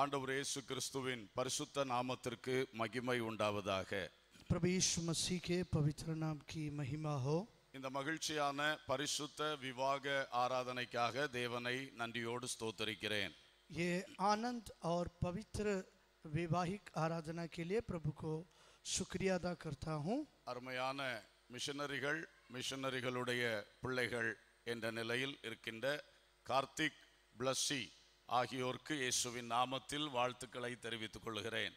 ஆண்டவர் இயேசு கிறிஸ்துவின் பரிசுத்த நாமத்திற்கு மகிமை உண்டாவதாக இந்த மகிழ்ச்சியான பரிசுத்த விவாக ஆராதனைக்காக தேவனை நன்றியோடு ஸ்தோத்தரிக்கிறேன் ஏ ஆனந்த் और पवित्र वैवाहिक आराधना के लिए प्रभु को शुक्रिया அருமையான மிஷனரிகள் மிஷனரிகளுடைய பிள்ளைகள் என்ற நிலையில் இருக்கின்ற கார்த்திக் பிளஸ்ஸி ஆகியோருக்கு இயேசுவின் நாமத்தில் வாழ்த்துக்களை தெரிவித்துக் கொள்கிறேன்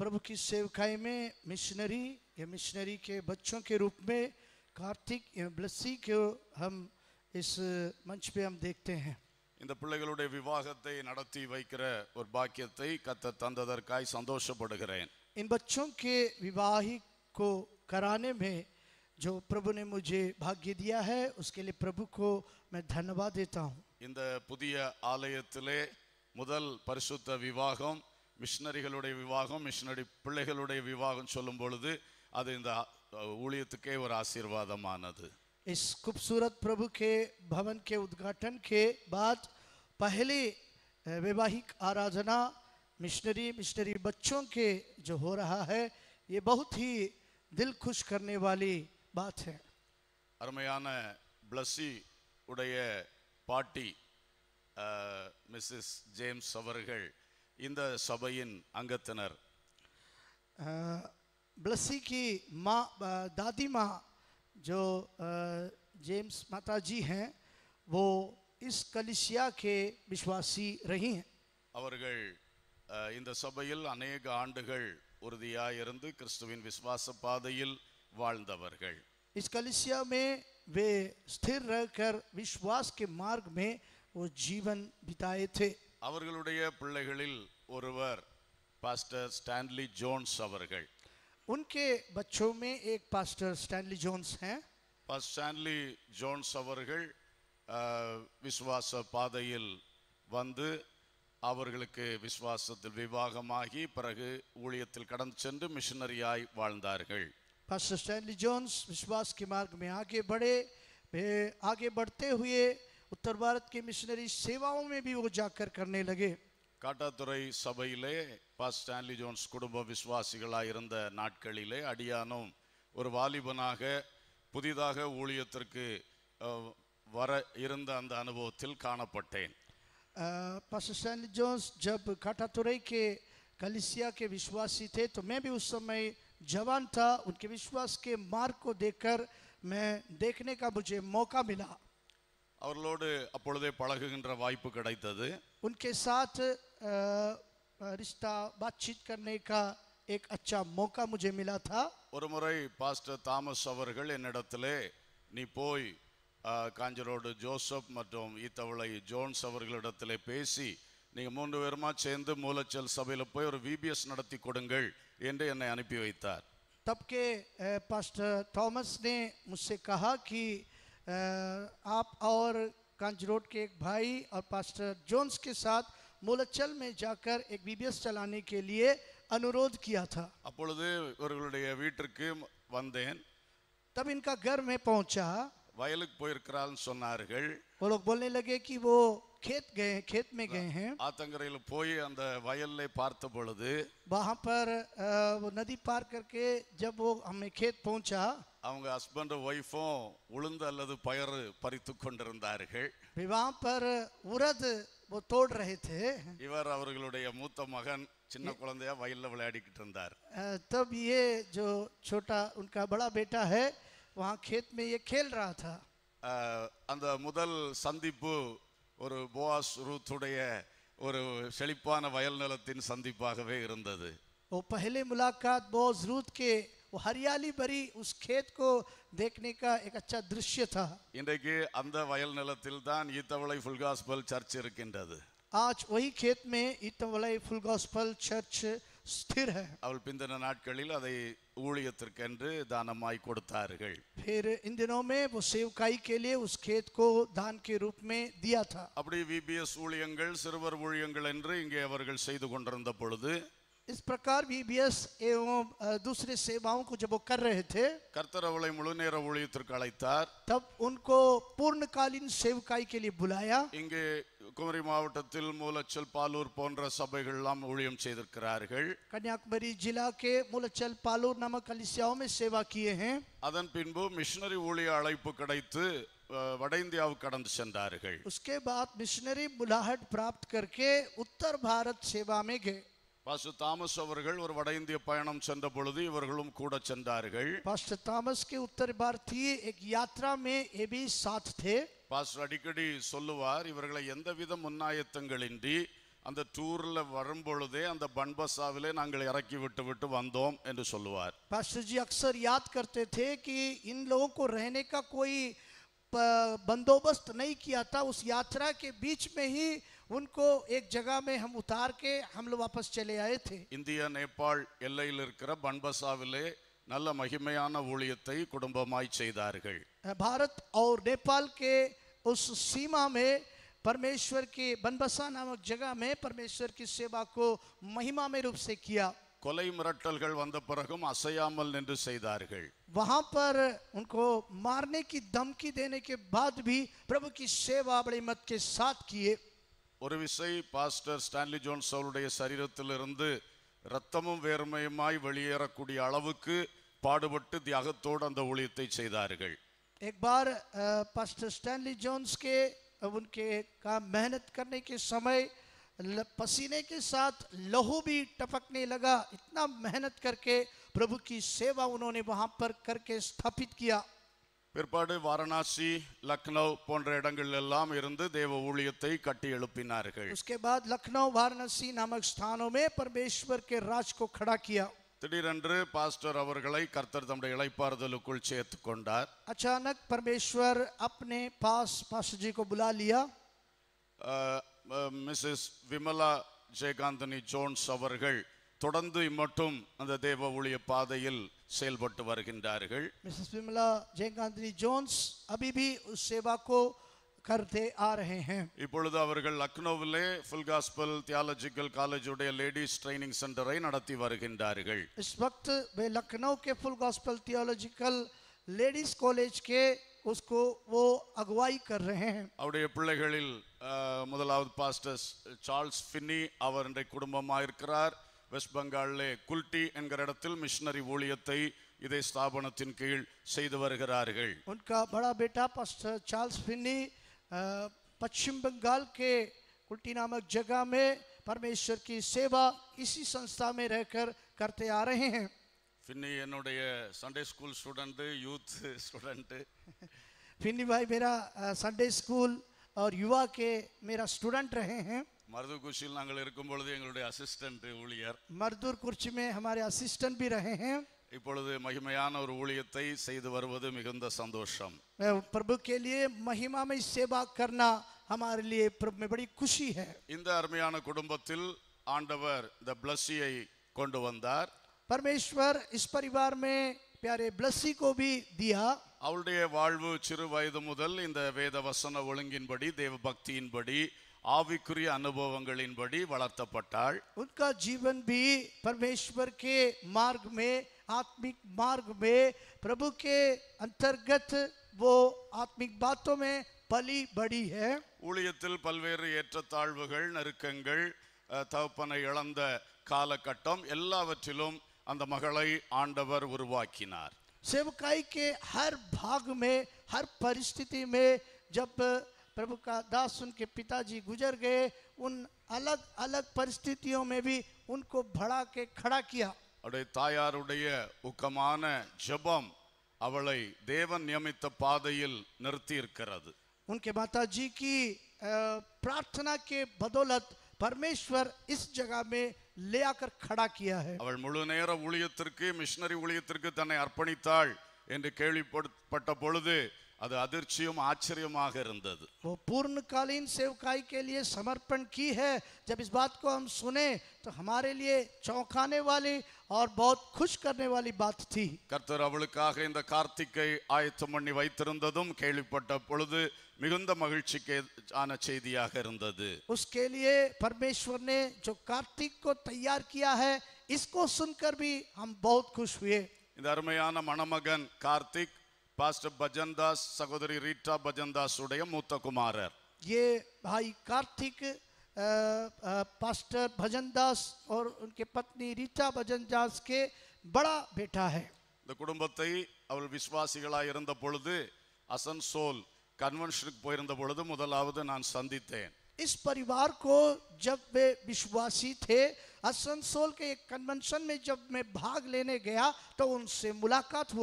प्रभु की सेवकाई में मिशनरी या मिशनरी के बच्चों के रूप में कार्तिक एवं ब्लसी को हम इस मंच पे हम देखते हैं இந்த பிள்ளைகளுடைய விவாகத்தை நடத்தி வைக்கிற ஒரு பாக்கியத்தை கத்த தந்ததற்காய் சந்தோஷப்படுகிறேன் इन बच्चों के विवाहिक को कराने में जो प्रभु ने मुझे भाग्य दिया है उसके लिए प्रभु को मैं धन्यवाद देता हूँ இந்த புதிய ஆலயத்திலே முதல் பரிசுத்த விவாகம் மிஷினரிகளுடைய விவாகம் மிஷினரி பிள்ளைகளுடைய விவாகம் சொல்லும் பொழுது அது இந்த ஊழியத்துக்கே ஒரு ஆசீர்வாதமானது इस खूबसूरत प्रभु के भवन के उद्घाटन के बाद पहले वैवाहिक आराधना मिशनरी मिशनरी बच्चों के जो हो रहा है ये बहुत ही दिल खुश करने वाली बात है அருமையான பிளஸ்ஸி உடைய पार्टी मिसेस जेम्स सब अंग ब्लसी की माँ दादी माँ जो जेम्स माता जी हैं वो इस कलिशिया के विश्वासी रही हैं अनेक आंधिया विश्वास पाद इस कलिशिया में वे स्थिर रहकर विश्वास के मार्ग में वो जीवन बिताए थे அவர்களுடைய பிள்ளைகளில் ஒருவர் பாஸ்டர் ஸ்டான்லி ஜோன்ஸ் அவர்கள் उनके बच्चों में एक पास्टर ஸ்டான்லி ஜோன்ஸ் हैं பாஸ்டர் ஸ்டான்லி ஜோன்ஸ் அவர்கள் விசுவாச பாதையில் வந்து அவர்களுக்கு விசுவாசத்தில் விவாகமாகி பிறகு ஊழியத்தில் கடந்து சென்று மிஷனரியாய் வாழ்ந்தார்கள் पास्टर स्टैनली जोन्स विश्वास के मार्ग में आगे बढ़े आगे बढ़ते हुए उत्तर भारत के मिशनरी सेवाओं में भी वो जाकर करने लगे காட்டாத்துறை சபையிலே பாஸ் ஸ்டான்லி ஜோன்ஸ் குடும்ப விசுவாசிகளாக இருந்த நாட்களிலே அடியானும் ஒரு வாலிபனாக புதிதாக ஊழியத்திற்கு வர இருந்த அந்த அனுபவத்தில் காணப்பட்டேன் பாஸ்டர் ஸ்டான்லி ஜோன்ஸ் ஜப் காட்டாத்துறை के कलिसिया के विश्वासी थे तो मैं भी उस समय जवान था उनके विश्वास के मार्ग को देखकर मैं देखने का मुझे मौका मिला அவர்களோடு அப்பொழுதே பழகுகின்ற வாய்ப்பு கிடைத்தது उनके साथ रिश्ता बातचीत करने का एक अच्छा मौका मुझे मिला था ஒரு முறை பாஸ்டர் தாமஸ் அவர்கள் என்னிடத்திலே நீ போய் காஞ்சரோடு ஜோசப் மற்றும் இத்தவளை ஜோன்ஸ் அவர்களிடத்திலே பேசி நீங்க மூந்து வேர்மா చేந்து மூலச்சல் சபையில போய் ஒரு விபிஎஸ் நடத்தி கொடுங்கள் என்று என்னை அனுப்பி வைத்தார் தبكே பாஸ்டர் தாமஸ் ਨੇ मुझसे कहा कि आप और कांजரோட் के एक भाई और पास्टर जोन्स के साथ मूलச்சல் में जाकर एक बीबीएस चलाने के लिए अनुरोध किया था अपोल्दे அவர்களுடைய வீட்டிற்கு வந்தேன் तब इनका घर में पहुंचा वाइ ลก போய் கரால்னு சொன்னார்கள் लोग बोलने लगे कि वो खेत गए खेत में गए हैं आतंकरेल போய் அந்த வயல்ல பார்த்த பொழுது वहां पर वो नदी पार करके जब वो हमें खेत पहुंचा அவங்க ஹஸ்பண்ட் ஒய்ஃபும் உளுந்து அல்லது பயர் பறித்து கொண்டிருந்தார்கள் वहां पर उरद वो तोड़ இவர் அவர்களுடைய மூத்த மகன் சின்ன குழந்தையா வயல்ல விளையாடிக்கிட்டு இருந்தார் तब ये जो छोटा उनका बड़ा बेटा है वहां खेत में ये खेल रहा था அந்த முதல் சந்திப்பு ஒரு போவாஸ் ரூத்துடைய ஒரு செழிப்பான வயல் நிலத்தின் சந்திப்பாகவே இருந்தது वो पहले मुलाकात बोज रूत के वो हरियाली भरी उस खेत को देखने का एक अच्छा दृश्य था இன்றைக்கு அந்த வயல் நிலத்தில் தான் ஈத்தவளை ஃபுல் காஸ்பல் சர்ச் இருக்கின்றது आज वही खेत में ईतवलाई फुल गॉस्पल चर्च ஸ்திர அவள் பிந்தின நாட்களில் அதை ஊழியத்திற்கென்று தானமாய் கொடுத்தார்கள் फिर इन दिनों में वो सेवकाई के लिए उस खेत को दान के रूप में दिया था அப்படி விபிஎஸ் ஊழியங்கள் சிறுவர் ஊழியங்கள் என்று இங்கே அவர்கள் செய்து கொண்டிருந்த பொழுது इस प्रकार बीबीएस दूसरे கர்த்தர் அவளை முழு நேர ஊழியத்திற்கு அழைத்தார் உன்கோ उनको पूर्णकालीन सेवकाई இங்கே குமரி மாவட்டத்தில் மூலச்சல் பாலூர் போன்ற எல்லாம் ஊழியம் செய்திருக்கிறார்கள் கன்னியாகுமரி ஜிலாக்கே மூலச்சல் பாலூர் நம்ம கலிசியாவுமே சேவா கியே ஹே அதன் பின்பு மிஷினரி ஊழிய அழைப்பு கிடைத்து வட இந்தியாவுக்கு கடந்து சென்றார்கள் उसके பாத் மிஷினரி बुलाहट प्राप्त करके உத்தர் பாரத் सेवा கே பாஸ்டர் தாமஸ் அவர்கள் ஒரு வட இந்திய பயணம் சென்ற பொழுது இவர்களும் கூட சென்றார்கள் பாஸ்டர் தாமஸ் கே உத்தர் பாரதிய एक यात्रा में ये भी साथ பாஸ்டர் அடிக்கடி சொல்லுவார் இவர்களை எந்த வித முன்னாயத்தங்களின்றி அந்த டூர்ல வரும் பொழுதே அந்த பன்பசாவிலே நாங்கள் இறக்கி விட்டு விட்டு வந்தோம் என்று சொல்லுவார் பாஸ்டர் ஜி அக்சர் யாத் கர்த்தே थे कि इन लोगों को रहने का कोई बंदोबस्त नहीं किया था उस यात्रा के बीच में ही उनको एक जगह में हम उतार के हम लोग वापस चले आए थे इंडिया नेपाल எல்லையில் இருக்கிற பண்பசாவிலே நல்ல மகிமையான ஊழியத்தை குடும்பமாய் செய்தார்கள் भारत और नेपाल के उस सीमा में परमेश्वर के बनबसा नामक जगह में परमेश्वर की सेवा को महिमा में रूप से किया கொலை மிரட்டல்கள் வந்த பிறகும் அசையாமல் நின்று செய்தார்கள் वहां पर उनको मारने की धमकी देने के बाद भी प्रभु की सेवा बड़े मत के साथ किए ஒரு விசை பாஸ்டர் ஸ்டான்லி ஜோன்ஸ் அவருடைய சரீரத்திலிருந்து இரத்தமும் வேர்மையுமாய் வெளியேறக்கூடிய அளவுக்கு பாடுபட்டு தியாகத்தோடு அந்த ஊழியத்தை செய்தார்கள் एक बार पास्टर स्टैनली जोन्स के उनके का मेहनत करने के समय पसीने के साथ लहू भी टपकने लगा इतना मेहनत करके प्रभु की सेवा उन्होंने वहां पर करके स्थापित किया பிற்பாடு வாரணாசி லக்னோ போன்ற இடங்கள் எல்லாம் இருந்து தேவ ஊழியத்தை கட்டி எழுப்பினார்கள் उसके बाद लखनऊ वाराणसी नामक स्थानों में परमेश्वर திடீரென்று பாஸ்டர் அவர்களை கர்த்தர் தம்முடைய இளைப்பாறுதலுக்குள் சேர்த்து கொண்டார் அச்சானக் பரமேஸ்வர் अपने பாஸ் पास्टर जी को बुला மிஸ்ஸஸ் விமலா ஜெயகாந்தனி ஜோன்ஸ் அவர்கள் தொடர்ந்து மட்டும் அந்த தேவ ஊழிய பாதையில் செயல்பட்டு வருகின்றார்கள் मिसेस विमला जयकांतनी जोन्स अभी भी उस सेवा को करते आ இப்பொழுது அவர்கள் லக்னோவிலே ஃபுல் காஸ்பல் தியாலஜிக்கல் காலேஜுடைய லேடிஸ் ட்ரைனிங் சென்டரை நடத்தி வருகின்றார்கள் इस वक्त वे लखनऊ के full gospel theological ladies college के उसको वो अगुवाई कर रहे हैं அவருடைய பிள்ளைகளில் முதலாவது பாஸ்டர்ஸ் சார்ல்ஸ் ஃபின்னி அவர் இன்றைய குடும்பமாக இருக்கிறார் வெஸ்ட் பெங்காலிலே குல்டி என்கிற இடத்தில் ஊழியத்தை இதே ஸ்தாபனத்தின் கீழ் செய்து வருகிறார்கள் उनका बड़ा बेटा pastor Charles Finney Paschim Bangal के कुल्टी नामक जगह में परमेश्वर की सेवा इसी संस्था में रहकर करते आ रहे हैं फिनी என்னுடைய Sunday school student youth student Finney भाई मेरा संडे स्कूल और युवा के मेरा स्टूडेंट रहे हैं मरदूर कुर्सी நாங்கள் இருக்கும் பொழுது எங்களுடைய அசிஸ்டன்ட் ஊழியர் மர்தூர் குர்ச்சி में हमारे असिस्टेंट भी रहे हैं இப்பொழுது மகிமையான ஒரு ஊழியத்தை செய்து வருவது மிகுந்த சந்தோஷம் பிரபு கே லியே महिमा में सेवा करना हमारे लिए प्रभु में बड़ी खुशी है இந்த அருமையான குடும்பத்தில் ஆண்டவர் இந்த பிளஸ்ஸியை கொண்டு வந்தார் பரமேஸ்வர் இஸ் பரிவார் மே பியாரே பிளஸ்ஸி கோபி தியா அவளுடைய வாழ்வு சிறு வயது முதல் இந்த வேத வசன ஒழுங்கின்படி தேவ பக்தியின்படி ஆவிக்குரிய அனுபவங்களின்படி வளர்த்தப்பட்டாள் உன்கா ஜீவன் பி பரமேஸ்வர் கே மார்க் மே ஆத்மிக் மார்க் மே பிரபு கே अंतर्गत वो आत्मिक बातों में பலி படி ஊழியத்தில் பல்வேறு ஏற்றத்தாழ்வுகள் நெருக்கங்கள் தகப்பனை இழந்த காலகட்டம் எல்லாவற்றிலும் அந்த மகளை ஆண்டவர் உருவாக்கினார் सेवकाई के हर भाग में हर परिस्थिति में जब प्रभु का दास उनके पिताजी गुजर गए उन अलग अलग परिस्थितियों में भी उनको भड़ा के खड़ा किया அவருடைய தாயாருடைய ஊக்கமான ஜபம் அவளை தேவன் நியமித்த பாதையில் நிறுத்தி இருக்கிறது उनके माता जी की प्रार्थना के बदौलत परमेश्वर इस जगह में ले आकर खड़ा किया है அவள் முழு நேர ஊழியத்திற்கு மிஷனரி ஊழியத்திற்கு தன்னை அர்ப்பணித்தாள் என்று கேள்விப்பட்ட பொழுது அது அதிர்ச்சியும் ஆச்சரியமாக இருந்தது वो पूर्ण कालीन सेवकाई के लिए समर्पण की है जब इस बात को हम सुने तो हमारे लिए चौंकाने वाली और बहुत खुश करने वाली बात थी கர்த்தர் அவளுக்காக இந்த கார்த்திகை ஆயத்தம் பண்ணி வைத்திருந்ததும் கேள்விப்பட்ட பொழுது மிகுந்த மகிழ்ச்சிக்கு ஆன செய்தியாக இருந்தது उसके लिए परमेश्वर ने जो कार्तिक को तैयार किया है इसको सुनकर भी हम बहुत खुश இந்த அருமையான மணமகன் கார்த்திக் பாஸ்டர் பஜன்தாஸ் சகோதரி ரீட்டா பஜன்தாஸ் உடைய மூத்த குமாரர் ये भाई कार्तिक पास्टर भजनदास और उनके पत्नी रीटा भजनदास के बड़ा बेटा है இந்த குடும்பத்தை அவள் விசுவாசிகளாய் இருந்த பொழுது அசன்சோல் கன்வென்ஷனுக்கு போயிருந்த பொழுது முதலாவது நான் சந்தித்தேன் इस परिवार को जब वे विश्वासी थे असनसोल के एक कन्वेंशन में जब मैं भाग लेने गया तो उनसे मुलाकात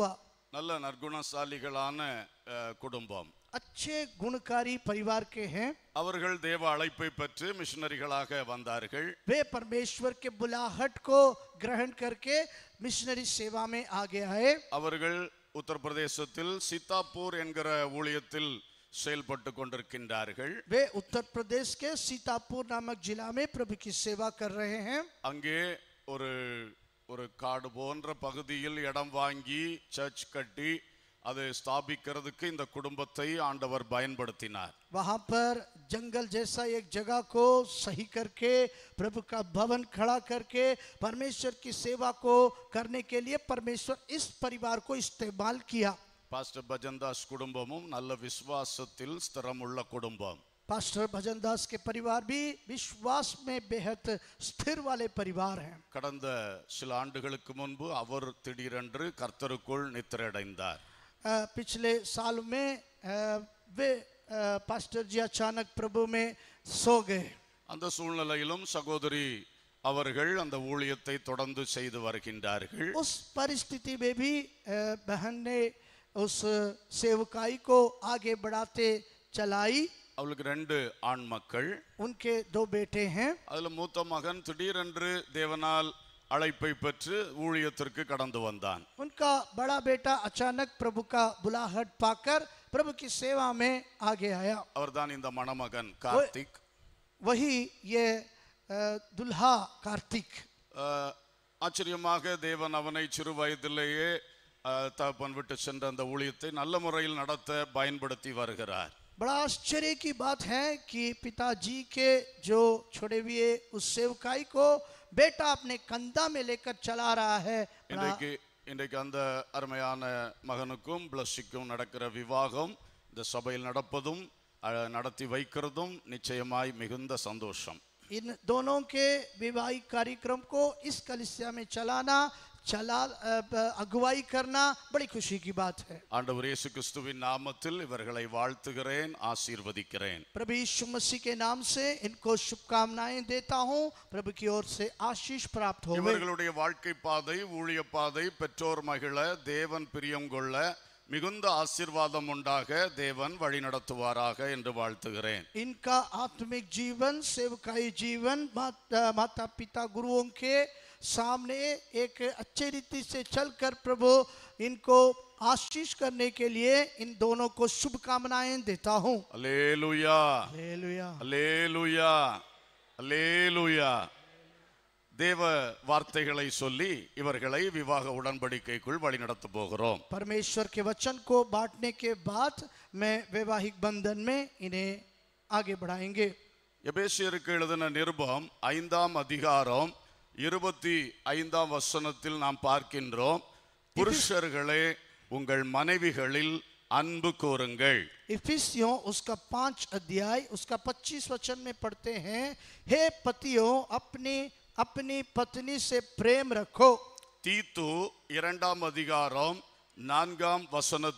நல்ல நற்குணசாலிகளான குடும்பம் அச்சே குணகாரி பரிவார் கே ஹே அவர்கள் தேவ அழைப்பை பெற்று மிஷனரிகளாக வந்தார்கள் வே பரமேஸ்வர் கே புலாஹட் கோ கிரகண் கர்க்கே மிஷனரி சேவா மே ஹே அவர்கள் உத்தரப்பிரதேசத்தில் சீதாப்பூர் என்கிற ஊழியத்தில் செயல்பட்டு கொண்டிருக்கின்றார்கள் வே उत्तर प्रदेश के सीतापुर नामक जिला में प्रभु की सेवा कर அங்கே ஒரு ஒரு காடு போன்ற பகுதியில் இடம் வாங்கி சர்ச் கட்டி அதை ஸ்தாபிக்கிறதுக்கு இந்த குடும்பத்தை ஆண்டவர் பயன்படுத்தினார் वहां पर जंगल जैसा एक जगह को सही करके प्रभु का भवन खड़ा करके परमेश्वर की सेवा को करने के लिए परमेश्वर इस परिवार को इस्तेमाल किया பாஸ்டர் பஜன்தாஸ் குடும்பமும் நல்ல விசுவாசத்தில் ஸ்திரமுள்ள குடும்பம் பாஸ்டர் பஜன்தாஸ் கே பரிவார் परिवार भी विश्वास में बेहद स्थिर वाले परिवार கடந்த சில ஆண்டுகளுக்கு முன்பு அவர் திடீரென்று கர்த்தருக்குள் நித்திரடைந்தார் पिछले साल में वे पास्टर जी अचानक प्रभु में सो गए அந்த சூழ்நிலையிலும் சகோதரி அவர்கள் அந்த ஊழியத்தை தொடர்ந்து செய்து வருகின்றார்கள் उस परिस्थिति में भी बहन ने उस सेवकाई को आगे बढ़ाते चलाई அவளுக்கு ரெண்டு ஆண் மக்கள் உன்கே தோ பேட்டே ஹே அதுல மூத்த மகன் திடீரென்று தேவனால் அழைப்பை பெற்று ஊழியத்திற்கு கடந்து வந்தான் उनका बड़ा बेटा अचानक प्रभु का बुलाहट पाकर प्रभु की सेवा அவர்தான் இந்த மணமகன் கார்த்திக் வஹி ஏ துல்ஹா கார்த்திக் ஆச்சரியமாக தேவன் அவனை சிறு வயதிலேயே அஹ், தகப்பன் விட்டு சென்ற அந்த ஊழியத்தை நல்ல முறையில் நடத்த பயன்படுத்தி வருகிறார் बड़ा आश्चर्य की बात है कि पिताजी के जो छोड़े हुए उस सेवकाई को बेटा अपने कंधा में लेकर चला रहा है இன்றைக்கு இன்றைக்கு அந்த அருமையான மகனுக்கும் பிளஸ்ஸிக்கும் நடக்கிற விவாகம் இந்த சபையில் நடப்பதும் நடத்தி வைக்கிறதும் நிச்சயமாய் மிகுந்த சந்தோஷம் इन दोनों के विवाहिक कार्यक्रम को इस कलिसिया में அகுவாய் கர்னா படி குஷி கி பாத் ஆண்டவர் இயேசு கிறிஸ்துவின் நாமத்தில் இவர்களை வாழ்த்துகிறேன் ஆசீர்வதிக்கிறேன் பிரபு यीशु मसीह के नाम से इनको शुभकामनाएं देता हूं प्रभु की ओर से आशीष प्राप्त होवे இவர்களுடைய வாழ்க்கை பாதை ஊழிய பாதை பெற்றோர் மகிழ தேவன் பிரியம் கொள்ள மிகுந்த ஆசீர்வாதம் உண்டாக தேவன் வழி நடத்துவாராக என்று வாழ்த்துகிறேன் इनका आत्मिक ஜீவன் सेवकाई जीवन माता पिता गुरुओं के सामने एक अच्छे रीति से चलकर प्रभु इनको आशीष करने के लिए इन दोनों को शुभकामनाएं देता हूं अलेलुया लुया अलेलुया लुया தேவ लुया देव वार्ते विवाह உடன்படிக்கைக்குள் परमेश्वर के वचन को बांटने के बाद मैं वैवाहिक बंधन में इन्हें आगे बढ़ाएंगे निर्भम ईद अधिकारम वसन नाम पार्कोषे उ मावी उसका पांच अध्याय उसका पच्चीस वचन में पढ़ते हैं हे पतियों अपनी अपनी पत्नी से प्रेम रखो तीतु इंडम अधिकार नसन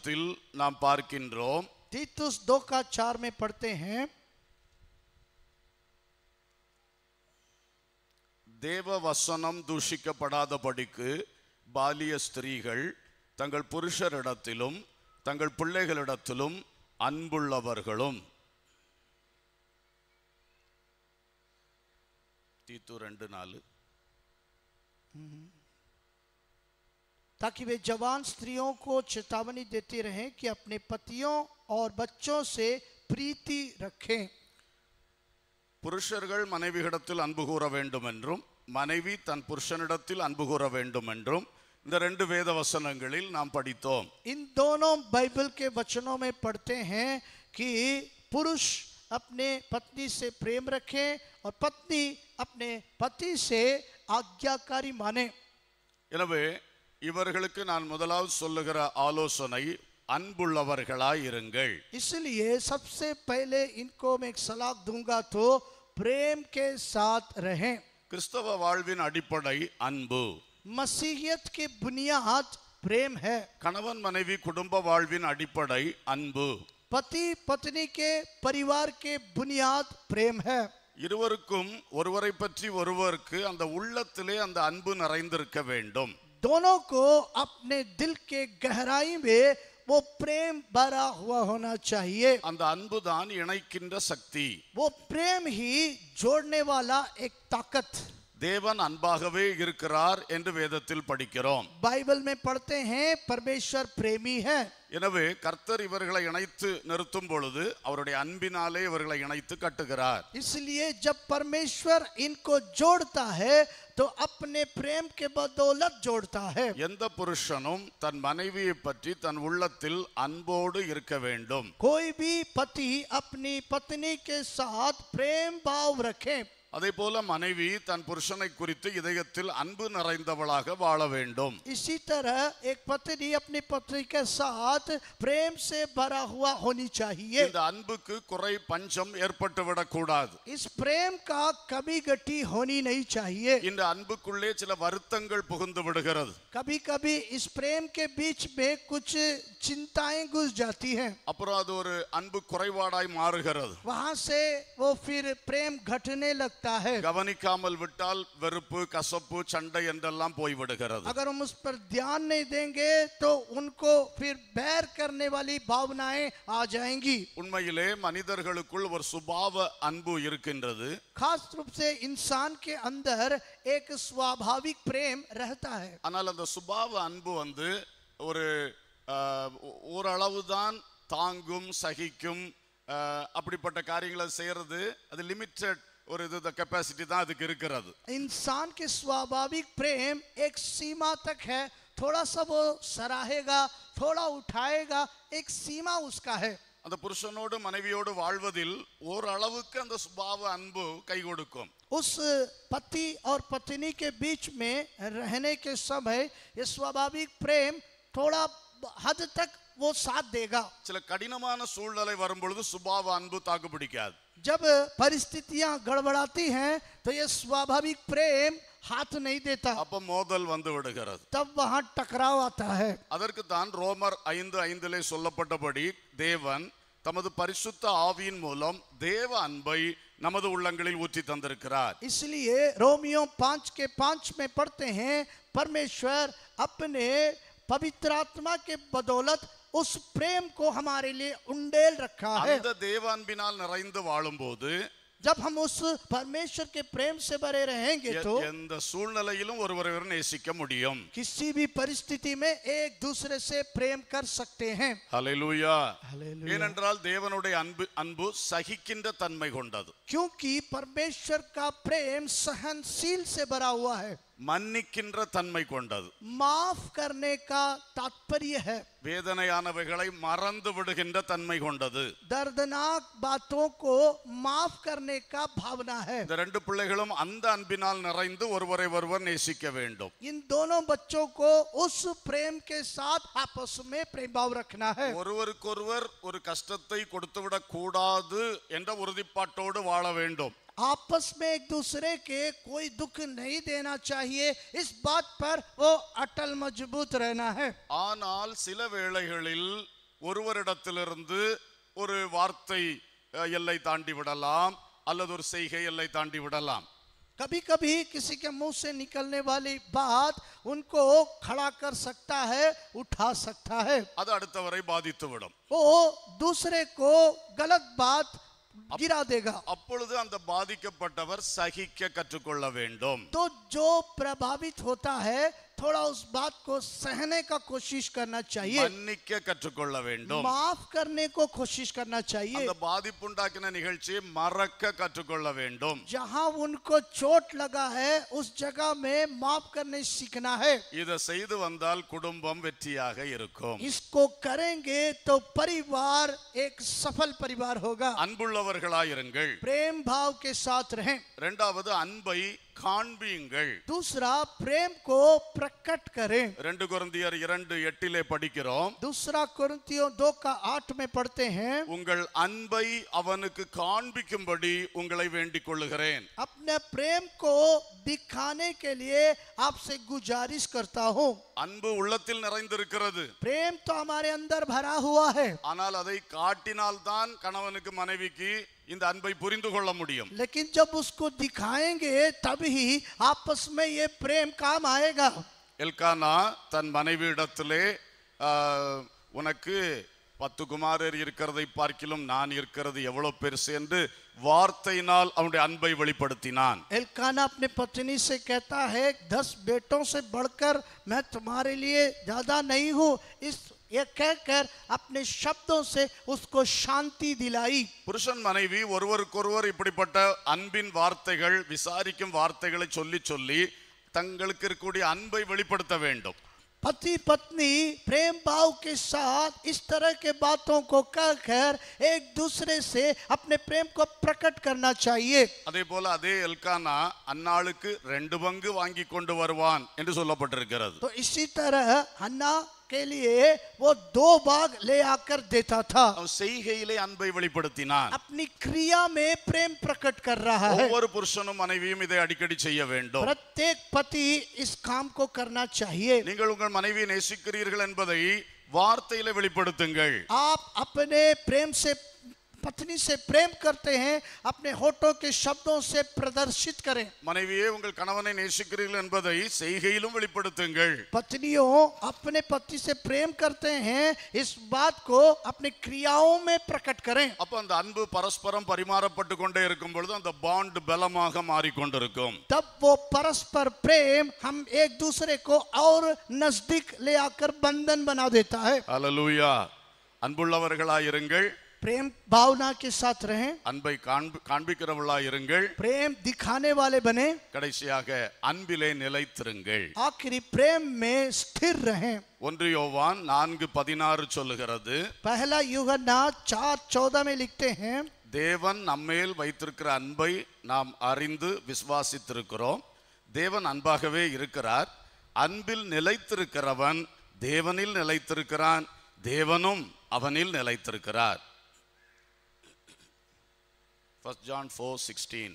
नाम पार्कोम तीतुस दो का चार में पढ़ते हैं தேவ வசனம் தூஷிக்கப்படாதபடிக்கு பாலிய ஸ்திரீகள் தங்கள் புருஷரிடத்திலும் தங்கள் பிள்ளைகளிடத்திலும் அன்புள்ளவர்களும் தீத்து ரெண்டு நாலு ताकि वे जवान स्त्रियों को चेतावनी देती रहें कि अपने पतियों और बच्चों से प्रीति रखें புருஷர்கள் மனைவிகிடத்தில் அன்பு கூற வேண்டும் என்றும் மனைவி தன் புருஷனிடத்தில் அன்பு கூற வேண்டும் என்றும் இந்த ரெண்டு வேத வசனங்களில் நாம் படித்தோம் इन दोनों बाइबल के वचनों में पढ़ते हैं कि पुरुष अपने पत्नी से प्रेम रखे और पत्नी अपने पति से आज्ञाकारी எனவே இவர்களுக்கு நான் முதலாவது சொல்லுகிற ஆலோசனை அன்புள்ளவர்களாய் இருங்கள் इसलिए सबसे पहले इनको मैं एक सलाह பிரேம் கே சாத் ரஹே கிறிஸ்தவ வாழ்வின் அடிப்படை அன்பு மசீஹியத் கே புனியாத் பிரேம் ஹே கணவன் மனைவி குடும்ப வாழ்வின் அடிப்படை அன்பு பதி பத்னி கே பரிவார் கே புனியாத் பிரேம் ஹே இருவருக்கும் ஒருவரை பற்றி ஒருவருக்கு அந்த உள்ளத்திலே அந்த அன்பு நிறைந்திருக்க வேண்டும் दोनों को अपने दिल के गहराई में वो प्रेम भरा हुआ होना चाहिए अंदा அன்பு தான் இணைக்கின்ற वो प्रेम ही जोड़ने वाला एक ताकत தேவன் அன்பாகவே இருக்கிறார் என்று வேதத்தில் படிக்கிறோம் பைபிள் மே पढ़ते ஹே பரமேஸ்வர் பிரேமி है எனவே கர்த்தர் இவர்களை இணைத்து நிறுத்தும் பொழுது அவருடைய அன்பினாலே இவர்களை இணைத்து கட்டுகிறார் इसलिए जब परमेश्वर इनको जोड़ता है तो अपने प्रेम के बदौलत जोड़ता है எந்த புருஷனும் தன் மனைவியை பற்றி தன் உள்ளத்தில் அன்போடு இருக்க வேண்டும் कोई भी पति अपनी पत्नी के साथ प्रेम भाव रखे அதே போல மனைவி தன் புருஷனை குறித்து இதயத்தில் அன்பு நிறைந்தவளாக வாழ வேண்டும் इसी तरह एक पत्नी अपनी पति के साथ प्रेम से भरा हुआ होनी இந்த அன்புக்கு குறை பஞ்சம் ஏற்பட்டு விடக்கூடாது इस प्रेम का कभी गटी होनी नहीं चाहिए இந்த அன்புக்குள்ளே சில வருத்தங்கள் புகுந்து விடுகிறது கபி कभी इस प्रेम के बीच में कुछ चिंताएं घुस जाती हैं அப்புறம் அது ஒரு அன்பு குறைவாடாய் மாறுகிறது वहां से वो फिर प्रेम घटने கவனிக்காமல் விட்டால் வெறுப்பு கசப்பு சண்டை என்றெல்லாம் போய்விடுகிறது अगर हम उस पर ध्यान नहीं देंगे तो उनको फिर बैर करने वाली भावनाएं आ जाएंगी உண்மையிலே மனிதர்களுக்குள் ஒரு சுபாவ அன்பு இருக்கின்றது खास रूप से इंसान के अंदर एक स्वाभाविक प्रेम रहता है ஆனால் அந்த சுபாவ அன்பு வந்து ஒரு ஓரளவுதான் ஓரளவு தான் தாங்கும் சகிக்கும் அப்படிப்பட்ட காரியங்களை செய்யறது அது லிமிட்டட் और इधर तो कैपेसिटी ना दिख रही करा दो इंसान के स्वाभाविक प्रेम एक सीमा तक है थोड़ा सा वो सराहेगा थोड़ा उठाएगा एक सीमा उसका है अंदर पुरुषनोड़ मनवियोड़ वाल्वदिल और अलावा क्या अंदर स्वाभाव अनबो कई गोड़ कोम उस पति और पत्नी के बीच में रहने के समय ये स्वाभाविक प्रेम थोड़ा हद तक वो साथ देगा चल कड़ी न माना जब परिस्थितियां गड़बड़ाती हैं तो ये स्वाभाविक प्रेम हाथ नहीं देता अब मोदल வந்து விடுகிறது तब वहां टकराव आता है ಅದர்க்கு தான் ரோமர் 5:5 ல சொல்லப்பட்டபடி தேவன் தமது பரிசுத்த ஆவியின் மூலம் தேவ அன்பை நமது உள்ளங்களில் ஊற்றி தந்திருக்கிறார் इसलिए रोमियो पांच के पांच में पढ़ते हैं परमेश्वर अपने पवित्र आत्मा के बदौलत उस प्रेम को हमारे लिए उंडेल रखा है அந்த தேவன்பினால் நிறைந்து வாழும்போது जब हम उस परमेश्वर के प्रेम से भरे रहेंगे तो किसी भी परिस्थिति में एक दूसरे से प्रेम कर सकते हैं हालेलुया ஏனென்றால் தேவனுடைய அன்பு அன்பு சகிக்கின்ற தன்மை கொண்டது क्योंकि परमेश्वर का प्रेम सहनशील से भरा हुआ है மன்னிக்கின்ற தன்மை கொண்டது மாஃப் கர்னேகா தாத்பரிய வேதனையானவைகளை மறந்து விடுகின்ற தன்மை கொண்டது தர்தனாக் பாத்தோ கோ மாஃப் கர்னேகா கா பாவனா ஹை இந்த ரெண்டு பிள்ளைகளும் அந்த அன்பினால் நிறைந்து ஒருவரை ஒருவர் நேசிக்க வேண்டும் இன் दोनों बच्चों को उस प्रेम के साथ आपस में प्रेम भाव रखना है ஒருவருக்கொருவர் ஒரு கஷ்டத்தை கொடுத்துவிடக் கூடாது என்ற உறுதிப்பாட்டோடு வாழ வேண்டும் आपस में एक दूसरे के कोई दुख नहीं देना चाहिए इस बात पर वो अटल मजबूत रहना है ஆனால் சில வேளைகளில் ஒருவரிடத்திலிருந்து ஒரு வார்த்தை எல்லை தாண்டி விடலாம் அல்லது ஒரு செய்கை எல்லை தாண்டி விடலாம் कभी कभी किसी के मुंह से निकलने वाली बात उनको खड़ा कर सकता है उठा सकता है அது அடுத்தவரை பாதித்து விடும் ஓ दूसरे को गलत बात திரா देगा அப்பொழுது அந்த பாதிக்கப்பட்டவர் சகிக்க கற்றுக்கொள்ள வேண்டும் तो जो प्रभावित होता है थोड़ा उस बात को सहने का कोशिश करना चाहिए மன்னிக்க கற்றுக்கொள்ள வேண்டும் माफ करने को कोशिश करना चाहिए அந்த பாதிப்புண்டாக்கின நிகழ்ச்சியை மறக்க கற்றுக்கொள்ள வேண்டும் जहां उनको चोट लगा है उस जगह में माफ करने सीखना है இத செய்து வந்தால் குடும்பம் வெற்றியாக இருக்கும் इसको करेंगे तो परिवार एक सफल परिवार होगा அன்புள்ளவர்களாயிருங்கள் प्रेम भाव के साथ रहें இரண்டாவது அன்பை காண்பியுங்கள் தூசரா பிரேம் கோ பிரகட் கரே ரெண்டு கொரிந்தியர் இரண்டு எட்டிலே படிக்கிறோம் தூசரா कुरिन्थियों दो का आठ में உங்கள் அன்பை அவனுக்கு காண்பிக்கும்படி உங்களை வேண்டிக் கொள்ளுகிறேன் अपने பிரேம் கோ दिखाने கேலியே लिए आपसे गुजारिश करता हूँ அன்பு உள்ளத்தில் நிறைந்திருக்கிறது பிரேம் तो हमारे अंदर भरा हुआ है ஆனால் அதை காட்டினால் தான் கணவனுக்கு மனைவிக்கு இந்த அன்பை புரிந்து கொள்ள முடியும் लेकिन जब उसको दिखाएंगे तभी आपस में ये प्रेम काम आएगा எல்கானா தன் மனைவியிடத்திலே உனக்கு பத்து குமாரர் இருக்கிறதை பார்க்கிலும் நான் இருக்கிறது எவ்வளவு பெருசு என்று வார்த்தையினால் அவனுடைய அன்பை வெளிப்படுத்தினான் எல்கானா अपने पत्नी से कहता है 10 बेटों से बढ़कर मैं तुम्हारे लिए ज्यादा नहीं हूं इस ये कहकर अपने शब्दों से उसको शांति दिलाई புருஷன் மனைவி ஒருவருக்கொருவர் இப்படிப்பட்ட அன்பின் வார்த்தைகள் விசாரிக்கும் வார்த்தைகளை சொல்லி சொல்லி தங்களுக்கு இருக்கக்கூடிய அன்பை வெளிப்படுத்த வேண்டும் पति पत्नी प्रेम भाव के साथ इस तरह के बातों को कहकर एक दूसरे से अपने प्रेम को प्रकट करना चाहिए அதே போல அதே எல்கானா அன்னாளுக்கு ரெண்டு பங்கு வாங்கி கொண்டு வருவான் என்று சொல்லப்பட்டிருக்கிறது तो इसी तरह हन्ना के लिए वो दो भाग ले आकर देता था செய்கையிலே அன்பை வெளிப்படுத்தினார் अपनी क्रिया में प्रेम प्रकट कर रहा है ஒவ்வொரு புருஷனும் மனைவியும் இதை அடிக்கடி செய்ய வேண்டும் प्रत्येक पति इस काम को करना चाहिए நீங்கள் உங்கள் மனைவியை நேசிக்கிறீர்கள் என்பதை வார்த்தையில வெளிப்படுத்துங்கள் आप अपने प्रेम से पत्नी से प्रेम करते हैं अपने होठों के शब्दों से प्रदर्शित करें மனைவியே உங்கள் கணவனை நேசிக்கிறீர்கள் என்பதை செய்கையிலும் வெளிப்படுத்துங்கள் पत्नियों अपने पति से प्रेम करते हैं इस बात को अपने क्रियाओं में प्रकट करें அப்ப அந்த அன்பு பரஸ்பரம் பரிமாறப்பட்டு கொண்டே இருக்கும் பொழுது அந்த பாண்ட் பலமாக மாறிக்கொண்டிருக்கும் तब वो परस्पर प्रेम हम एक दूसरे को और नजदीक ले आकर बंधन बना देता है हालेलूया அன்புள்ளவர்களாயிருங்கள் பிரேம் भावना के साथ रहें அன்பை காண்பிக்கிறவளா இருங்கள் பிரேம் दिखाने वाले बने கடைசியாக அன்பிலே நிலைத்திருங்கள் ஆக்கிரி பிரேம் மே स्थिर रहें ஒன்று யோவான் நான்கு பதினாறு சொல்லுகிறது पहला यूहन्ना चार चौदह में लिखते தேவன் நம்மேல் வைத்திருக்கிற அன்பை நாம் அறிந்து விசுவாசித்திருக்கிறோம் தேவன் அன்பாகவே இருக்கிறார் அன்பில் நிலைத்திருக்கிறவன் தேவனில் நிலைத்திருக்கிறான் தேவனும் அவனில் நிலைத்திருக்கிறார் फर्स्ट जॉन 4:16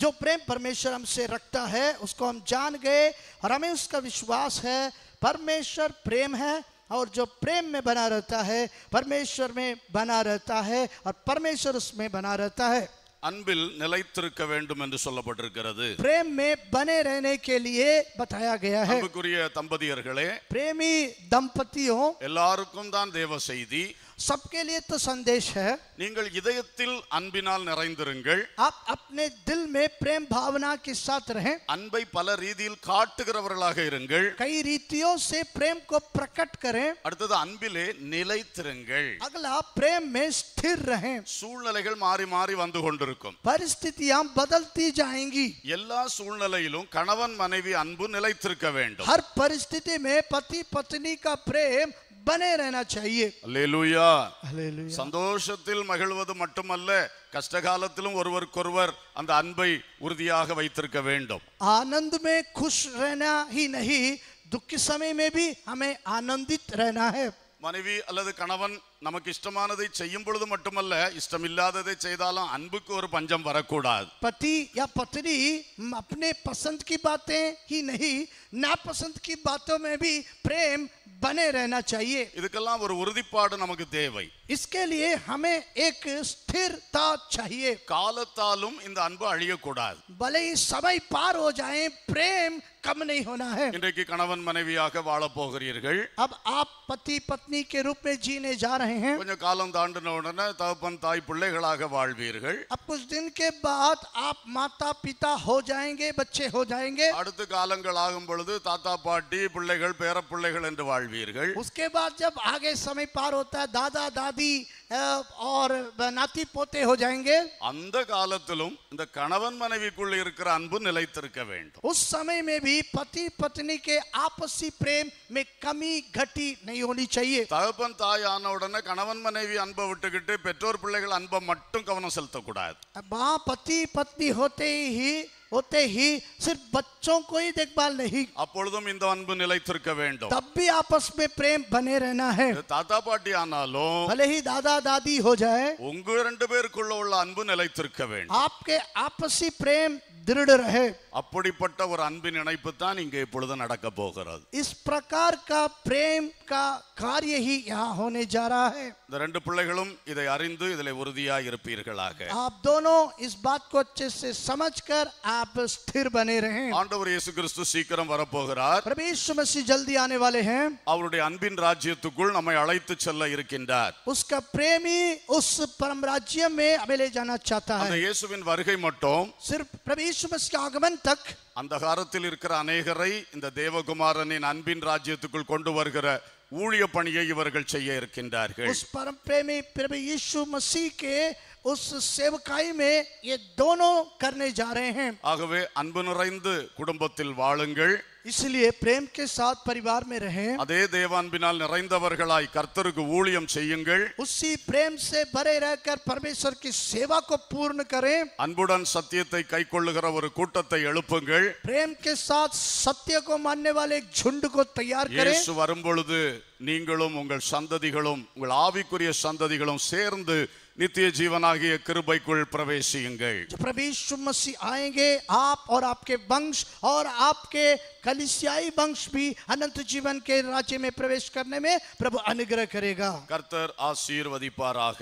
जो प्रेम परमेश्वर हमसे रखता है उसको हम जान गए और हमें उसका विश्वास है परमेश्वर प्रेम है और जो प्रेम में बना रहता है परमेश्वर में बना रहता है और परमेश्वर उसमें बना रहता है அன்பில் நிலைத்திருக்க வேண்டும் என்று சொல்லப்பட்டிருக்கிறது பிரேம் மே பனே ரஹனே கே லியே பதாயா கயா ஹை அன்புக்குரிய தம்பதியர்களே பிரேமி தம்பதியோ எல்லாருக்கும் தான் தேவ செய்தி सबके लिए तो संदेश है நீங்கள் இதயத்தில் அன்பினால் நிறைந்திருங்கள் आप अपने दिल में प्रेम भावना के साथ रहें அன்பை பல ரீதியில் காட்டுகிறவர்களாக இருங்கள் कई रीतियों से प्रेम को प्रकट करें அடுத்தது அன்பிலே நிலைத்திருங்கள் अगला प्रेम में स्थिर रहें சூழ்நிலைகள் மாறி மாறி வந்து கொண்டிருக்கும் परिस्थितियां बदलती जाएंगी எல்லா சூழ்நிலையிலும் கணவன் மனைவி அன்பு நிலைத்திருக்க வேண்டும் हर परिस्थिति में पति पत्नी का प्रेम அல்லேலூயா சந்தோஷத்தில் மகிழ்வது மட்டுமல்ல கஷ்ட காலத்திலும் ஒருவருக்கொருவர் அந்த அன்பை உறுதியாக வைத்திருக்க வேண்டும் आनंद में खुश रहना ही नहीं दुख மனைவி அல்லது கணவன் நமக்கு இஷ்டமானதை செய்யும் பொழுது மட்டுமல்ல இஷ்டமில்லாததை செய்தாலும் அன்புக்கு ஒரு பஞ்சம் வரக்கூடாது पति या पत्नी अपने पसंद की बातें ही நா नापसंद கி பாத்தோ में भी बने रहना चाहिए இதுக்கெல்லாம் ஒரு உறுதிப்பாடு நமக்கு தேவை इसके लिए हमें एक स्थिरता चाहिए காலத்தாலும் இந்த அன்பு அழியக்கூடாது भले ही समय पार हो जाए प्रेम कम नहीं होना है இன்றைக்கு கணவன் மனைவியாக வாழ போகிறீர்கள் अब आप पति पत्नी के रूप में जीने जा रहे हैं கொஞ்ச காலம் தாண்டின உடனே தகப்பன் தாய் பிள்ளைகளாக வாழ்வீர்கள் अब कुछ दिन के बाद आप माता पिता हो जाएंगे बच्चे हो जाएंगे அடுத்து காலங்கள் ஆகும் பொழுது தாத்தா பாட்டி பிள்ளைகள் பேர பிள்ளைகள் என்று வாழ்வீர்கள் उसके बाद जब आगे समय पार होता है दादा दादी और नाती पोते हो जाएंगे அந்த காலத்திலும் இந்த கணவன் மனைவிக்குள்ள இருக்கிற அன்பு நிலைத்திருக்க வேண்டும் उस समय में भी भी पति पत्नी के आपसी प्रेम में कमी घटी नहीं होनी चाहिए தகப்பன் தாய் ஆன உடனே கணவன் மனைவி அன்பை விட்டுக்கிட்டு பெற்றோர் பிள்ளைகள் அன்பை மட்டும் கவனம் செலுத்த கூடாது माँ पति पत्नी होते ही होते ही सिर्फ बच्चों को ही देखभाल नहीं அப்பொழுதும் இந்த அன்பு நிலைத்திருக்க வேண்டும் तब भी आपस में प्रेम बने रहना है தாத்தா பாட்டி ஆனாலும் भले ही दादा दादी हो जाए உங்க ரெண்டு பேருக்குள்ள உள்ள அன்பு நிலைத்திருக்க வேண்டும் आपके आपसी प्रेम அப்படிப்பட்ட ஒரு அன்பின் இணைப்பு தான் இங்கே இப்பொழுது நடக்க போகிறது இஸ் பிரகார் கா பிரேம் கா कार्य இந்த ரெண்டு பிள்ளைகளும் இதை அறிந்து இதில் உறுதியா இருப்பீர்களாக ஆண்டவர் இயேசு கிறிஸ்து சீக்கிரம் வரப்போகிறார் प्रभु यीशु ஜல்தி जल्दी அவருடைய அன்பின் ராஜ்யத்துக்குள் நம்மை அழைத்து செல்ல இருக்கின்றார் இயேசுவின் வருகை மட்டும் सिर्फ அந்தகாரத்தில் இருக்கிற அநேகரை இந்த தேவகுமாரனின் அன்பின் ராஜ்யத்துக்குள் கொண்டு வருகிற ஊழிய பணியை இவர்கள் செய்ய இருக்கின்றார்கள் பரம் பிரேமி प्रेमी प्रभु यीशु मसीह ஆகவே அன்பு நிறைந்து குடும்பத்தில் வாழுங்கள் इसलिए பிரேம் கே சாத் பரிவார் மே ரஹே அதே தேவான்பினால் நிறைந்தவர்களாய் கர்த்தருக்கு ஊழியம் செய்யுங்கள் उसी प्रेम से भरे रहकर परमेश्वर की सेवा को पूर्ण करें அன்புடன் சத்தியத்தை கைக்கொள்ளுகிற ஒரு கூட்டத்தை எழுப்புங்கள் பிரேம் கே சாத் सत्य को मानने वाले एक झुंड को तैयार करें இயேசு வரும்பொழுது நீங்களும் உங்கள் சந்ததிகளும் உங்கள் ஆவிக்குரிய சந்ததிகளும் சேர்ந்து नित्य जीवन आगे प्रवेशिயுங்கள் जब प्रवेश मसीह आएंगे आप और आपके वंश और आपके कलिसियाई वंश भी अनंत जीवन के राज्य में प्रवेश करने में प्रभु अनुग्रह करेगा कर्तर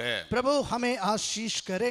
है प्रभु हमें आशीष करे